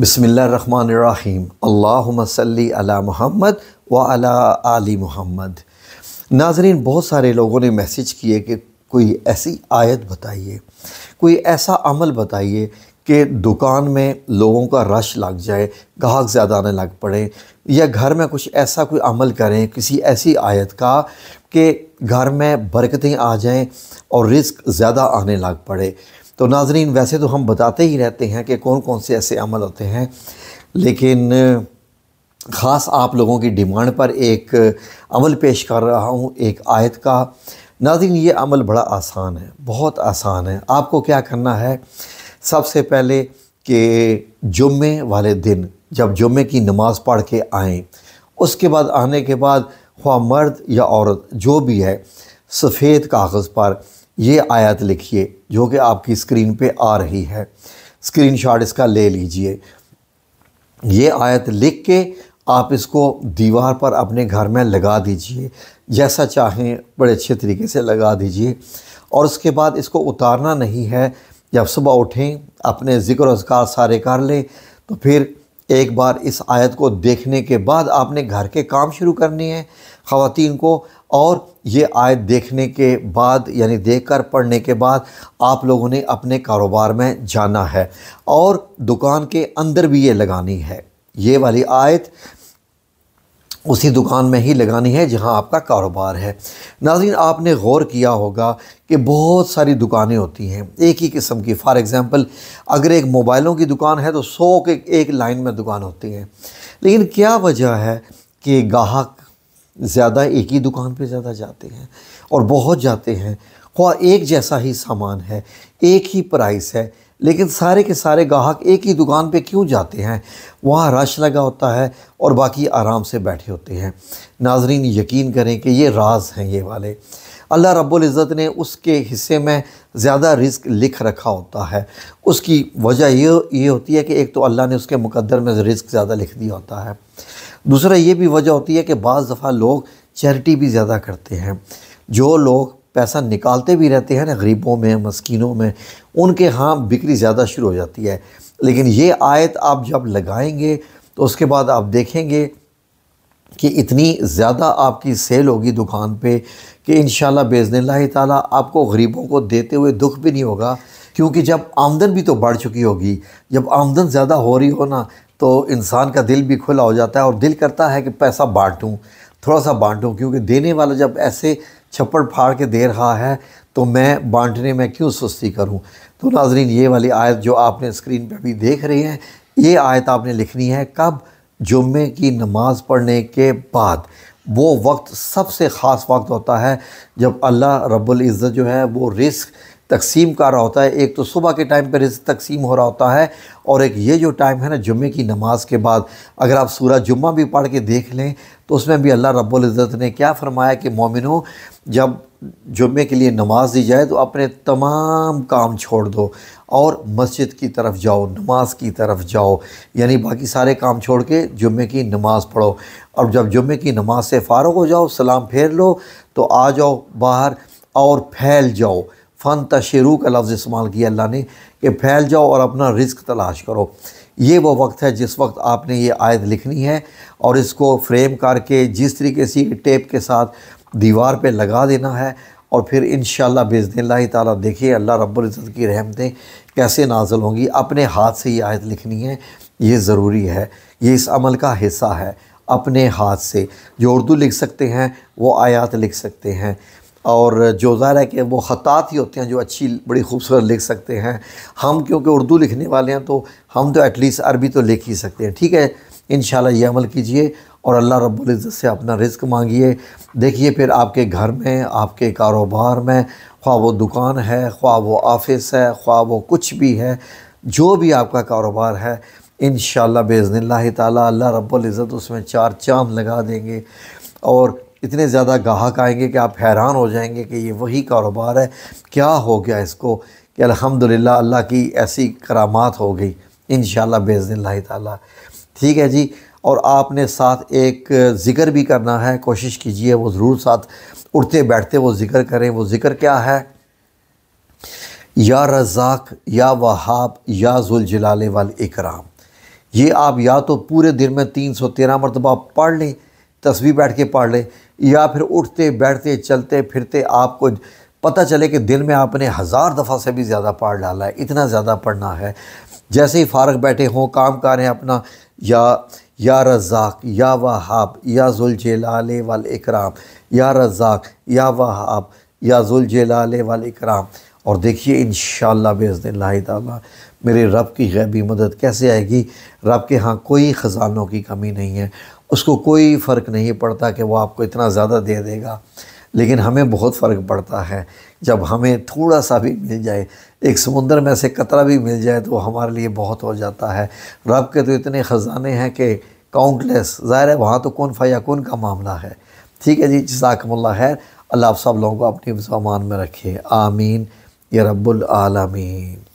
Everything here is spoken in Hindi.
बसमीम अल्लामसली महमद व अला आली महमद नाजरीन बहुत सारे लोगों ने मैसेज किए कि कोई ऐसी आयत बताइए कोई ऐसा अमल बताइए कि दुकान में लोगों का रश लग जाए गाहक ज़्यादा आने लग पड़े या घर में कुछ ऐसा कोई अमल करें किसी ऐसी आयत का कि घर में बरकतें आ जाएं और रिस्क ज़्यादा आने लग पड़े तो नाजरीन वैसे तो हम बताते ही रहते हैं कि कौन कौन से ऐसे अमल होते हैं लेकिन ख़ास आप लोगों की डिमांड पर एक अमल पेश कर रहा हूँ एक आयत का नाजिन ये अमल बड़ा आसान है बहुत आसान है आपको क्या करना है सबसे पहले कि जुम्मे वाले दिन जब जुम्मे की नमाज़ पढ़ के आएँ उसके बाद आने के बाद ख्वा मर्द या औरत जो भी है सफ़ेद कागज़ पर ये आयत लिखिए जो कि आपकी स्क्रीन पे आ रही है स्क्रीनशॉट इसका ले लीजिए ये आयत लिख के आप इसको दीवार पर अपने घर में लगा दीजिए जैसा चाहें बड़े अच्छे तरीके से लगा दीजिए और उसके बाद इसको उतारना नहीं है जब सुबह उठें अपने ज़िक्र अजगार सारे कर लें तो फिर एक बार इस आयत को देखने के बाद आपने घर के काम शुरू करने हैं ख़वान को और ये आयत देखने के बाद यानी देखकर पढ़ने के बाद आप लोगों ने अपने कारोबार में जाना है और दुकान के अंदर भी ये लगानी है ये वाली आयत उसी दुकान में ही लगानी है जहां आपका कारोबार है नाजिन आपने गौर किया होगा कि बहुत सारी दुकानें होती हैं एक ही किस्म की फ़ार एग्ज़ाम्पल अगर एक मोबाइलों की दुकान है तो सौ के एक लाइन में दुकान होती है लेकिन क्या वजह है कि गाहक ज़्यादा एक ही दुकान पर ज़्यादा जाते हैं और बहुत जाते हैं ख्वा एक जैसा ही सामान है एक ही प्राइस है लेकिन सारे के सारे गाहक एक ही दुकान पे क्यों जाते हैं वहाँ रश लगा होता है और बाकी आराम से बैठे होते हैं नाजरीन यकीन करें कि ये राज हैं ये वाले अल्लाह रब्ज़त ने उसके हिस्से में ज़्यादा रिस्क लिख रखा होता है उसकी वजह ये ये होती है कि एक तो अल्लाह ने उसके मुकद्दर में रिस्क ज़्यादा लिख दिया होता है दूसरा ये भी वजह होती है कि बज़ दफ़ा लोग चैरिटी भी ज़्यादा करते हैं जो लोग पैसा निकालते भी रहते हैं ना गरीबों में मस्किनों में उनके यहाँ बिक्री ज़्यादा शुरू हो जाती है लेकिन ये आयत आप जब लगाएंगे तो उसके बाद आप देखेंगे कि इतनी ज़्यादा आपकी सेल होगी दुकान पे कि इन शाला बेजन ला ताली आपको गरीबों को देते हुए दुख भी नहीं होगा क्योंकि जब आमदन भी तो बढ़ चुकी होगी जब आमदन ज़्यादा हो रही हो ना तो इंसान का दिल भी खुला हो जाता है और दिल करता है कि पैसा बांटूँ थोड़ा सा बांटो क्योंकि देने वाला जब ऐसे छप्पड़ फाड़ के दे रहा है तो मैं बांटने में क्यों सुस्ती करूं तो नाजरीन ये वाली आयत जो आपने स्क्रीन पर भी देख रही है ये आयत आपने लिखनी है कब जुम्मे की नमाज पढ़ने के बाद वो वक्त सबसे ख़ास वक्त होता है जब अल्लाह रब्बुल इज़्ज़त जो है वो रिस्क तकसीम का रहा होता है एक तो सुबह के टाइम पर रिज तकसीम हो रहा होता है और एक ये जो टाइम है ना जुम्मे की नमाज के बाद अगर आप सूरज जुम्मा भी पढ़ के देख लें तो उसमें भी अल्लाह रब्ज़त ने क्या फ़रमाया कि मोमिनों जब जुम्मे के लिए नमाज दी जाए तो अपने तमाम काम छोड़ दो और मस्जिद की तरफ जाओ नमाज की तरफ जाओ यानी बाकी सारे काम छोड़ के जुम्मे की नमाज पढ़ो और जब जुम्मे की नमाज से फ़ारग हो जाओ सलाम फेर लो तो आ जाओ बाहर और फैल जाओ फ़न तशरू का लफ्ज़ इस्तेमाल किया अल्लाह ने कि फैल जाओ और अपना रिस्क तलाश करो ये वो वक्त है जिस वक्त आपने ये आयत लिखनी है और इसको फ्रेम करके जिस तरीके से टेप के साथ दीवार पे लगा देना है और फिर इन बेजन ताला देखिए अल्लाह रब्ज़त की रहमतें कैसे नाजल होंगी अपने हाथ से ये आयत लिखनी है ये ज़रूरी है ये इस अमल का हिस्सा है अपने हाथ से जो उर्दू लिख सकते हैं वो आयात लिख सकते हैं और जो ज़ाहिर है कि वो ख़ात ही होते हैं जो अच्छी बड़ी खूबसूरत लिख सकते हैं हम क्योंकि उर्दू लिखने वाले हैं तो हम तो एटलीस्ट अरबी तो लिख ही सकते हैं ठीक है इन ये अमल कीजिए और अल्लाह रब्बुल इज़्ज़त से अपना रिस्क मांगिए देखिए फिर आपके घर में आपके कारोबार में ख्वा वो दुकान है ख्वा वो ऑफिस है ख्वा वो कुछ भी है जो भी आपका कारोबार है इन बेज़न ताला अल्लाह उसमें चार चाँद लगा देंगे और इतने ज़्यादा गाहक आएंगे कि आप हैरान हो जाएंगे कि ये वही कारोबार है क्या हो गया इसको कि अल्हम्दुलिल्लाह अल्लाह की ऐसी करामात हो गई इन शाला बेज़न ताला ठीक है जी और आपने साथ एक ज़िक्र भी करना है कोशिश कीजिए वो ज़रूर साथ उठते बैठते वो ज़िक्र करें वो ज़िक्र क्या है या रज़ाक या वहाब या जुलजलाल वाल इकराम ये आप या तो पूरे दिन में तीन सौ तेरह मरतबा पढ़ लें तस्वीर बैठ के पढ़ लें या फिर उठते बैठते चलते फिरते आपको पता चले कि दिन में आपने हज़ार दफ़ा से भी ज़्यादा पढ़ डाला है इतना ज़्यादा पढ़ना है जैसे ही फारग बैठे हों काम करें अपना या या रज़ाक या वहाब या जुलझेलाल वाल इकराम या रज़ाक या वहाब या जुलझेलाल वाल इकराम और देखिए इन बेज़न मेरे रब की गैबी मदद कैसे आएगी रब के यहाँ कोई ख़जानों की कमी नहीं है उसको कोई फ़र्क नहीं पड़ता कि वो आपको इतना ज़्यादा दे देगा लेकिन हमें बहुत फ़र्क पड़ता है जब हमें थोड़ा सा भी मिल जाए एक समुंदर में से कतरा भी मिल जाए तो हमारे लिए बहुत हो जाता है रब के तो इतने ख़जाने हैं कि काउंटलेस ज़ाहिर है वहाँ तो कौन फ़या कौन का मामला है ठीक है जी जजाकमल खैर अल्लाह आप सब लोगों को अपनी ज़मान में रखे आमीन يا رب العالمين